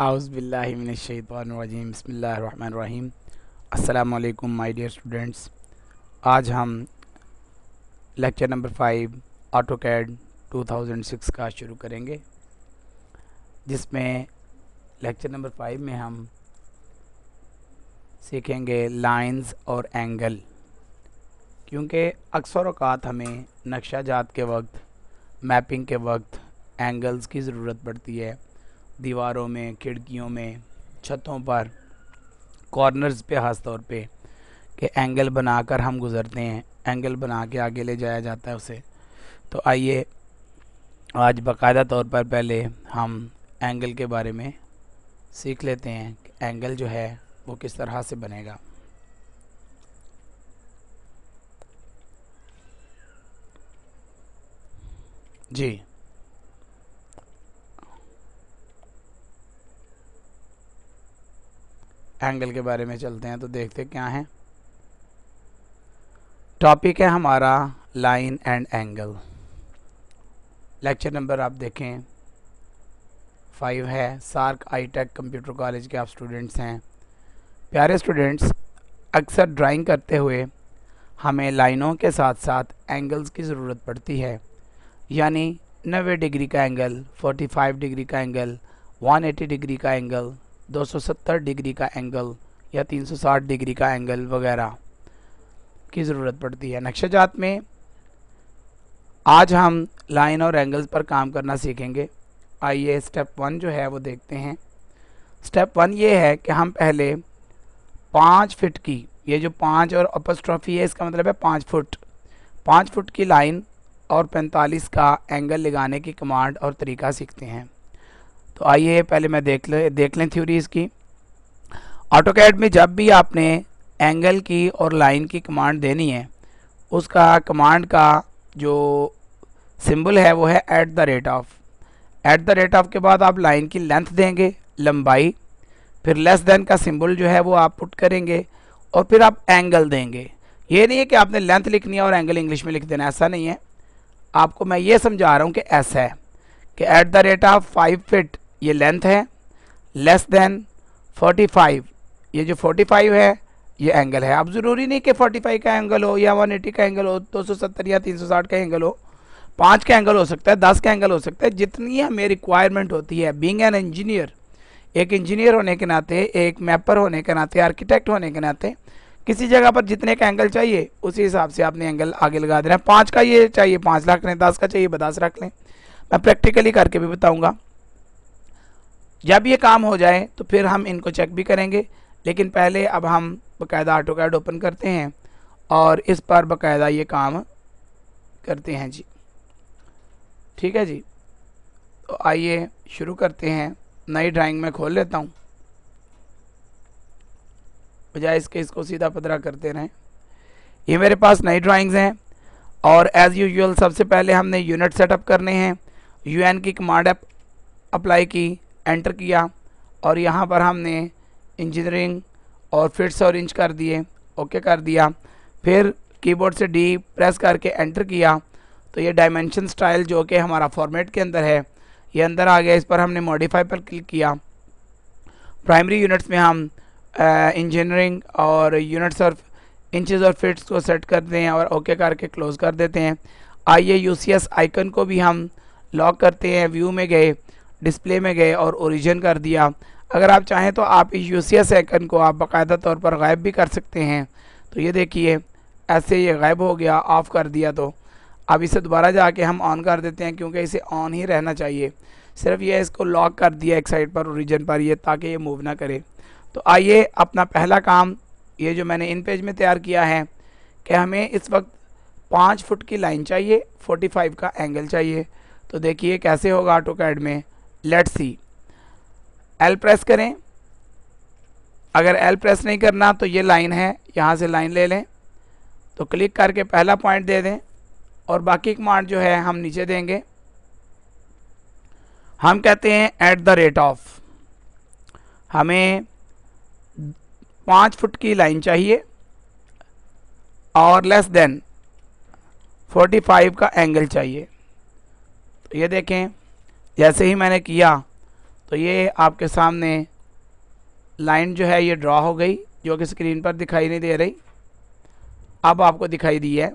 आउज़बिल्लिमिनशैतरजीम बसमीम अल्लाम my dear students आज हम lecture number five AutoCAD two thousand six का शुरू करेंगे जिसमें लेक्चर नंबर फाइव में हम सीखेंगे लाइंस और एंगल क्योंकि अक्सर अवकात हमें नक्शा जात के वक्त मैपिंग के वक्त एंगल्स की ज़रूरत पड़ती है दीवारों में खिड़कियों में छतों पर कॉर्नर्स पे ख़ास तौर पे कि एंगल बनाकर हम गुज़रते हैं एंगल बना के आगे ले जाया जाता है उसे तो आइए आज बाकायदा तौर पर पहले हम एंगल के बारे में सीख लेते हैं कि एंगल जो है वो किस तरह से बनेगा जी एंगल के बारे में चलते हैं तो देखते क्या है टॉपिक है हमारा line and angle lecture number आप देखें फाइव है सार्क आई टेक कंप्यूटर कॉलेज के आप स्टूडेंट्स हैं प्यारे स्टूडेंट्स अक्सर ड्राइंग करते हुए हमें लाइनों के साथ साथ एंगल्स की ज़रूरत पड़ती है यानी 90 डिग्री का एंगल 45 डिग्री का एंगल 180 डिग्री का एंगल 270 डिग्री का एंगल या 360 डिग्री का एंगल वगैरह की ज़रूरत पड़ती है नक्शा जात में आज हम लाइन और एंगल्स पर काम करना सीखेंगे आइए स्टेप वन जो है वो देखते हैं स्टेप वन ये है कि हम पहले पाँच फिट की ये जो पाँच और अपस्ट्रॉफी है इसका मतलब है पाँच फुट पाँच फुट की लाइन और पैंतालीस का एंगल लगाने की कमांड और तरीका सीखते हैं तो आइए पहले मैं देख ले देख लें थ्योरीज़ की ऑटो कैड में जब भी आपने एंगल की और लाइन की कमांड देनी है उसका कमांड का जो सिंबल है वो है at the rate of at the rate of के बाद आप लाइन की लेंथ देंगे लंबाई फिर लेस देन का सिंबल जो है वो आप पुट करेंगे और फिर आप एंगल देंगे ये नहीं है कि आपने लेंथ लिखनी है और एंगल इंग्लिश में लिख देना ऐसा नहीं है आपको मैं ये समझा रहा हूँ कि ऐसा है कि at the rate of five feet ये लेंथ है लेस देन 45 ये जो 45 है ये एंगल है अब ज़रूरी नहीं कि 45 का एंगल हो या 180 का एंगल हो 270 या 360 का एंगल हो पाँच का एंगल हो सकता है दस का एंगल हो सकता है जितनी हमें रिक्वायरमेंट होती है बींग एन इंजीनियर एक इंजीनियर होने के नाते एक मैपर होने के नाते आर्किटेक्ट होने के नाते किसी जगह पर जितने का एंगल चाहिए उसी हिसाब से आपने एंगल आगे लगा देना है पाँच का ये चाहिए पाँच लाख लें दस का चाहिए बदास रख लें मैं प्रैक्टिकली करके भी बताऊँगा जब ये काम हो जाए तो फिर हम इनको चेक भी करेंगे लेकिन पहले अब हम बकायदा ऑटो कैड ओपन करते हैं और इस पर बकायदा ये काम करते हैं जी ठीक है जी तो आइए शुरू करते हैं नई ड्राइंग में खोल लेता हूँ बजाय इसके इसको सीधा पदरा करते रहें ये मेरे पास नई ड्राइंग्स हैं और एज़ यूजल सबसे पहले हमने यूनिट सेटअप करने हैं यूएन की कमांड अप्लाई की एंटर किया और यहाँ पर हमने इंजीनियरिंग और फिट्स और इंच कर दिए ओके कर दिया फिर कीबोर्ड से डी प्रेस करके एंटर किया तो ये डायमेंशन स्टाइल जो कि हमारा फॉर्मेट के अंदर है ये अंदर आ गया इस पर हमने मॉडिफाई पर क्लिक किया प्राइमरी यूनिट्स में हम इंजीनियरिंग और यूनिट्स और इंचेस और फिट्स को सेट करते हैं और ओके करके क्लोज़ कर देते हैं आइए यूसीएस आइकन को भी हम लॉक करते हैं व्यू में गए डिस्प्ले में गए और ओरिजिन कर दिया अगर आप चाहें तो आप इस एस आइकन को आप बाकायदा तौर पर गायब भी कर सकते हैं तो ये देखिए ऐसे ये गायब हो गया ऑफ़ कर दिया तो अब इसे दोबारा जाके हम ऑन कर देते हैं क्योंकि इसे ऑन ही रहना चाहिए सिर्फ ये इसको लॉक कर दिया एक साइड पर ओरिजिन पर ये ताकि ये मूव ना करे तो आइए अपना पहला काम ये जो मैंने इन पेज में तैयार किया है कि हमें इस वक्त पाँच फुट की लाइन चाहिए 45 का एंगल चाहिए तो देखिए कैसे होगा ऑटो कैड में लेट सी एल प्रेस करें अगर एल प्रेस नहीं करना तो ये लाइन है यहाँ से लाइन ले लें तो क्लिक करके पहला पॉइंट दे दें और बाकी कमांड जो है हम नीचे देंगे हम कहते हैं एट द रेट ऑफ हमें पाँच फुट की लाइन चाहिए और लेस देन 45 का एंगल चाहिए तो ये देखें जैसे ही मैंने किया तो ये आपके सामने लाइन जो है ये ड्रा हो गई जो कि स्क्रीन पर दिखाई नहीं दे रही अब आपको दिखाई दी है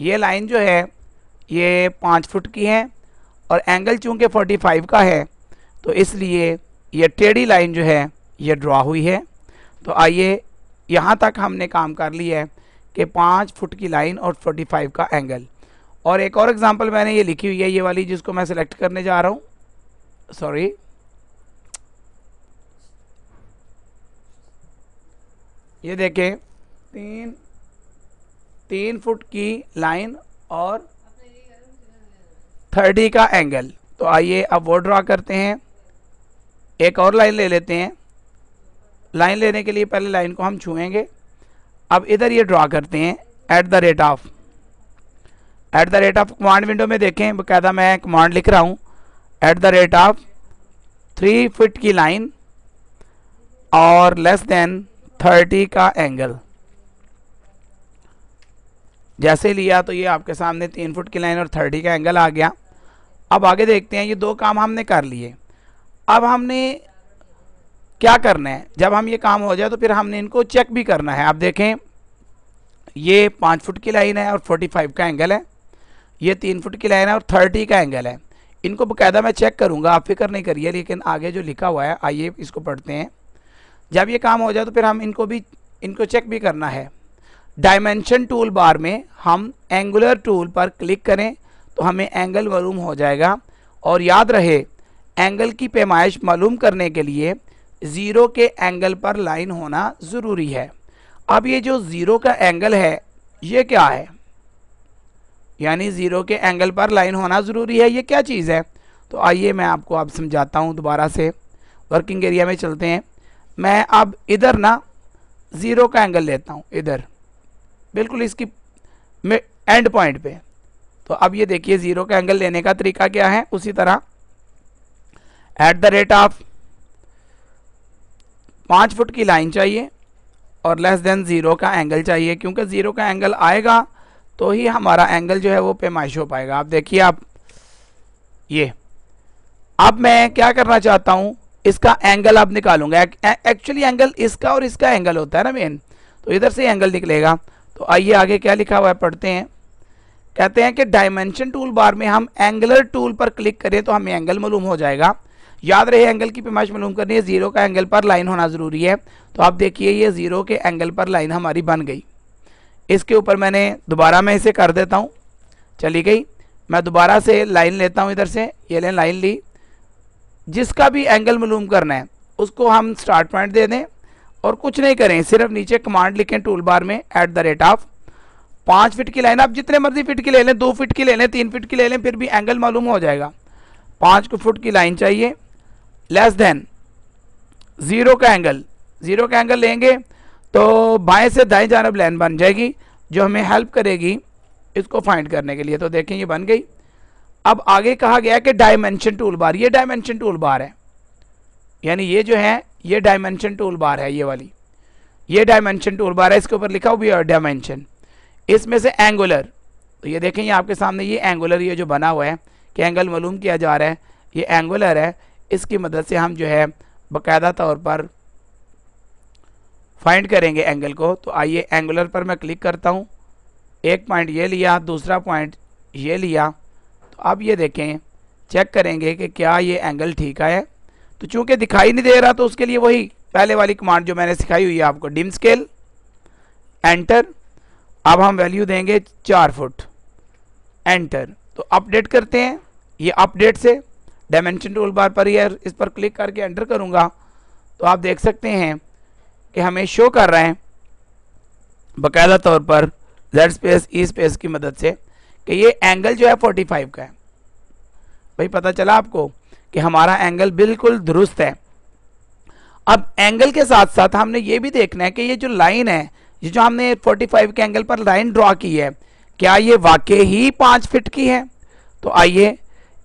ये लाइन जो है ये पाँच फुट की है और एंगल चूँकि 45 का है तो इसलिए ये टेढ़ी लाइन जो है ये ड्रा हुई है तो आइए यहाँ तक हमने काम कर लिया है कि पाँच फुट की लाइन और 45 का एंगल और एक और एग्जांपल मैंने ये लिखी हुई है ये वाली जिसको मैं सिलेक्ट करने जा रहा हूँ सॉरी ये देखें तीन तीन फुट की लाइन और थर्टी का एंगल तो आइए अब वो ड्रा करते हैं एक और लाइन ले लेते हैं लाइन लेने के लिए पहले लाइन को हम छुएंगे अब इधर ये ड्रा करते हैं at the rate of at the rate of command window में देखें बकायदा मैं कमांड लिख रहा हूँ at the rate of three feet की लाइन और लेस देन थर्टी का एंगल जैसे लिया तो ये आपके सामने तीन फुट की लाइन और थर्टी का एंगल आ गया अब आगे देखते हैं ये दो काम हमने कर लिए अब हमने क्या करना है जब हम ये काम हो जाए तो फिर हमने इनको चेक भी करना है आप देखें ये पाँच फुट की लाइन है और फोर्टी फाइव का एंगल है ये तीन फुट की लाइन है और थर्टी का एंगल है इनको बकायदा मैं चेक करूँगा आप फिक्र नहीं करिए लेकिन आगे जो लिखा हुआ है आइए इसको पढ़ते हैं जब ये काम हो जाए तो फिर हम इनको भी इनको चेक भी करना है डायमेंशन टूल बार में हम एंगुलर टूल पर क्लिक करें तो हमें एंगल मालूम हो जाएगा और याद रहे एंगल की पैमाइश मालूम करने के लिए ज़ीरो के एंगल पर लाइन होना ज़रूरी है अब ये जो ज़ीरो का एंगल है ये क्या है यानी ज़ीरो के एंगल पर लाइन होना ज़रूरी है ये क्या चीज़ है तो आइए मैं आपको अब समझाता हूँ दोबारा से वर्किंग एरिया में चलते हैं मैं अब इधर ना ज़ीरो का एंगल लेता हूँ इधर बिल्कुल इसकी एंड पॉइंट पे तो अब ये देखिए ज़ीरो का एंगल लेने का तरीका क्या है उसी तरह एट द रेट ऑफ पाँच फुट की लाइन चाहिए और लेस देन ज़ीरो का एंगल चाहिए क्योंकि ज़ीरो का एंगल आएगा तो ही हमारा एंगल जो है वो पेमाइश हो पाएगा आप देखिए आप ये अब मैं क्या करना चाहता हूँ इसका एंगल अब निकालूंगा एक्चुअली एंगल इसका और इसका एंगल होता है ना मेन तो इधर से एंगल निकलेगा तो आइए आगे क्या लिखा हुआ है पढ़ते हैं कहते हैं कि डायमेंशन टूल बार में हम एंगलर टूल पर क्लिक करें तो हमें एंगल मालूम हो जाएगा याद रहे एंगल की पेमाइश मालूम करनी है ज़ीरो का एंगल पर लाइन होना ज़रूरी है तो आप देखिए ये ज़ीरो के एंगल पर लाइन हमारी बन गई इसके ऊपर मैंने दोबारा मैं इसे कर देता हूँ चली गई मैं दोबारा से लाइन लेता हूँ इधर से ये लें लाइन ली जिसका भी एंगल मालूम करना है उसको हम स्टार्ट पॉइंट दे दें और कुछ नहीं करें सिर्फ नीचे कमांड लिखें टूल बार में एट द रेट ऑफ पाँच फिट की लाइन आप जितने मर्जी फिट की ले लें दो फिट की ले लें तीन फिट की ले लें फिर भी एंगल मालूम हो जाएगा पाँच को फुट की लाइन चाहिए लेस देन ज़ीरो का एंगल ज़ीरो का एंगल लेंगे तो बाएं से दाएं जानब लाइन बन जाएगी जो हमें हेल्प करेगी इसको फाइंड करने के लिए तो देखें ये बन गई अब आगे कहा गया कि डायमेंशन टूल बार ये डायमेंशन टूल बार है यानी ये जो है ये डायमेंशन टूल बार है ये वाली ये डायमेंशन टूल बार है इसके ऊपर लिखा हुआ है डायमेंशन इसमें से एंगुलर तो ये देखें ये आपके सामने ये एंगुलर ये जो बना हुआ है कि एंगल मालूम किया जा रहा है ये एंगुलर है इसकी मदद से हम जो है बाकायदा तौर पर फाइंड करेंगे एंगल को तो आइए एंगुलर पर मैं क्लिक करता हूँ एक पॉइंट ये लिया दूसरा पॉइंट ये लिया तो अब ये देखें चेक करेंगे कि क्या ये एंगल ठीक है तो चूंकि दिखाई नहीं दे रहा तो उसके लिए वही पहले वाली कमांड जो मैंने सिखाई हुई है आपको डिम स्केल एंटर अब हम वैल्यू देंगे चार फुट एंटर तो अपडेट करते हैं ये अपडेट से डायमेंशन टूल बार पर ये इस पर क्लिक करके एंटर करूँगा तो आप देख सकते हैं कि हमें शो कर रहे हैं बाकायदा तौर पर जेड स्पेस ई स्पेस की मदद से कि ये एंगल जो है 45 का है भाई पता चला आपको कि हमारा एंगल बिल्कुल दुरुस्त है अब एंगल के साथ साथ हमने ये भी देखना है कि ये जो लाइन है ये जो हमने 45 के एंगल पर लाइन ड्रॉ की है क्या ये वाकई ही पाँच फिट की है तो आइए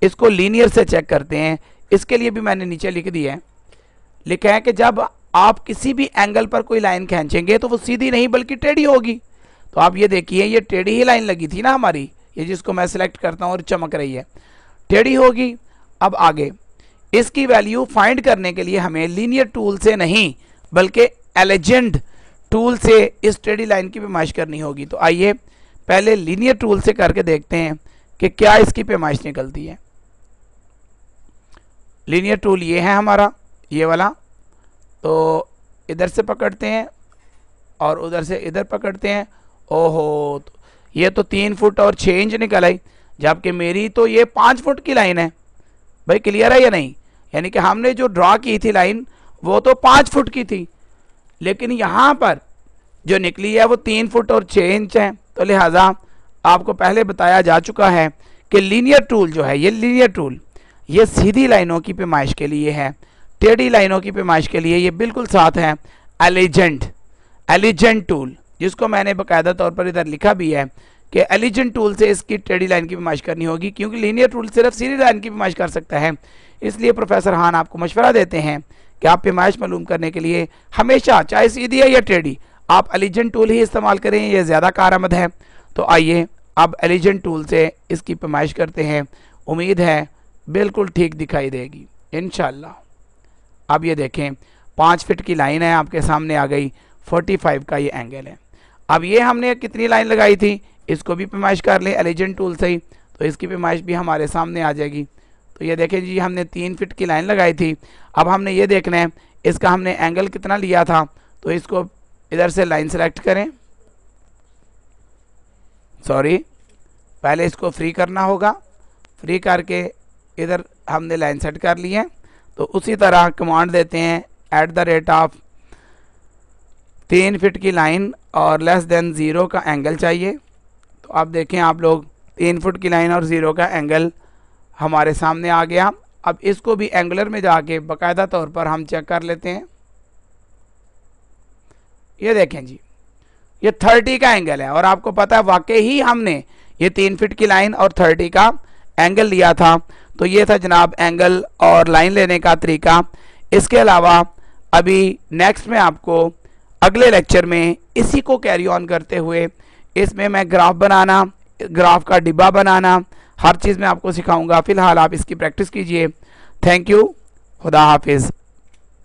इसको लीनियर से चेक करते हैं इसके लिए भी मैंने नीचे लिख दिया है लिखा है कि जब आप किसी भी एंगल पर कोई लाइन खींचेंगे तो वो सीधी नहीं बल्कि टेढ़ी होगी तो आप ये देखिए ये टेढ़ी ही लाइन लगी थी ना हमारी ये जिसको मैं सिलेक्ट करता हूँ और चमक रही है टेढ़ी होगी अब आगे इसकी वैल्यू फाइंड करने के लिए हमें लीनियर टूल से नहीं बल्कि एलिजेंट टूल से इस टेढ़ी लाइन की पेमाइश करनी होगी तो आइए पहले लीनियर टूल से करके देखते हैं कि क्या इसकी पेमाइश निकलती है लीनियर टूल ये है हमारा ये वाला तो इधर से पकड़ते हैं और उधर से इधर पकड़ते हैं ओहो तो ये तो तीन फुट और छः इंच निकल आई जबकि मेरी तो ये पाँच फुट की लाइन है भाई क्लियर है या नहीं यानी कि हमने जो ड्रा की थी लाइन वो तो पाँच फुट की थी लेकिन यहाँ पर जो निकली है वो तीन फुट और छः इंच है तो लिहाजा आपको पहले बताया जा चुका है कि लीनियर टूल जो है ये लीनियर टूल ये सीधी लाइनों की पेमाइश के लिए है टेढ़ी लाइनों की पेमाइश के लिए ये बिल्कुल साथ हैं एलिजेंट एलिजेंट टूल जिसको मैंने बाकायदा तौर पर इधर लिखा भी है कि एलिजेंट टूल से इसकी टेढ़ी लाइन की पेमाइश करनी होगी क्योंकि लीनियर टूल सिर्फ सीधी लाइन की पेमाइश कर सकता है इसलिए प्रोफेसर हान आपको मशवरा देते हैं कि आप पेमाइश मालूम करने के लिए हमेशा चाहे सीधी है या टेढ़ी आप एलिजेंट टूल ही इस्तेमाल करें यह ज़्यादा आमद है तो आइए अब एलिजेंट टूल से इसकी पेमाइश करते हैं उम्मीद है बिल्कुल ठीक दिखाई देगी इन अब ये देखें पाँच फिट की लाइन है आपके सामने आ गई 45 का ये एंगल है अब ये हमने कितनी लाइन लगाई थी इसको भी पेमाइश कर लें एलिजेंट टूल से ही तो इसकी पेमाइश भी हमारे सामने आ जाएगी तो ये देखें जी हमने तीन फिट की लाइन लगाई थी अब हमने ये देखना है इसका हमने एंगल कितना लिया था तो इसको इधर से लाइन सेलेक्ट करें सॉरी पहले इसको फ्री करना होगा फ्री करके इधर हमने लाइन सेट कर ली है तो उसी तरह कमांड देते हैं एट द रेट ऑफ तीन फिट की लाइन और लेस देन ज़ीरो का एंगल चाहिए तो आप देखें आप लोग तीन फुट की लाइन और ज़ीरो का एंगल हमारे सामने आ गया अब इसको भी एंगुलर में जाके बकायदा तौर पर हम चेक कर लेते हैं ये देखें जी ये थर्टी का एंगल है और आपको पता है वाकई ही हमने ये तीन फिट की लाइन और थर्टी का एंगल लिया था तो ये था जनाब एंगल और लाइन लेने का तरीका इसके अलावा अभी नेक्स्ट में आपको अगले लेक्चर में इसी को कैरी ऑन करते हुए इसमें मैं ग्राफ बनाना ग्राफ का डिब्बा बनाना हर चीज़ में आपको सिखाऊंगा फ़िलहाल आप इसकी प्रैक्टिस कीजिए थैंक यू खुदा हाफिज़